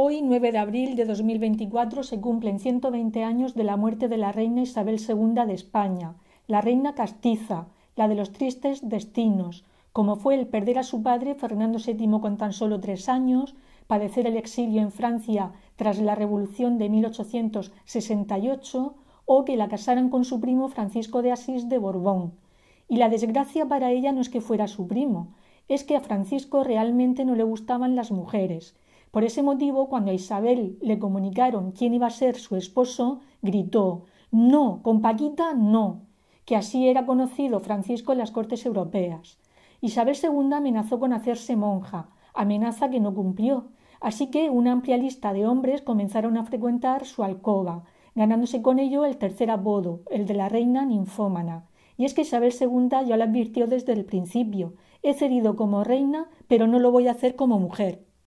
Hoy, 9 de abril de 2024, se cumplen veinte años de la muerte de la reina Isabel II de España, la reina castiza, la de los tristes destinos, como fue el perder a su padre Fernando VII con tan solo tres años, padecer el exilio en Francia tras la Revolución de 1868 o que la casaran con su primo Francisco de Asís de Borbón. Y la desgracia para ella no es que fuera su primo, es que a Francisco realmente no le gustaban las mujeres, por ese motivo, cuando a Isabel le comunicaron quién iba a ser su esposo, gritó No, con Paquita no, que así era conocido Francisco en las Cortes Europeas. Isabel II amenazó con hacerse monja, amenaza que no cumplió, así que una amplia lista de hombres comenzaron a frecuentar su alcoba, ganándose con ello el tercer apodo, el de la reina ninfómana. Y es que Isabel II ya lo advirtió desde el principio. He cedido como reina, pero no lo voy a hacer como mujer.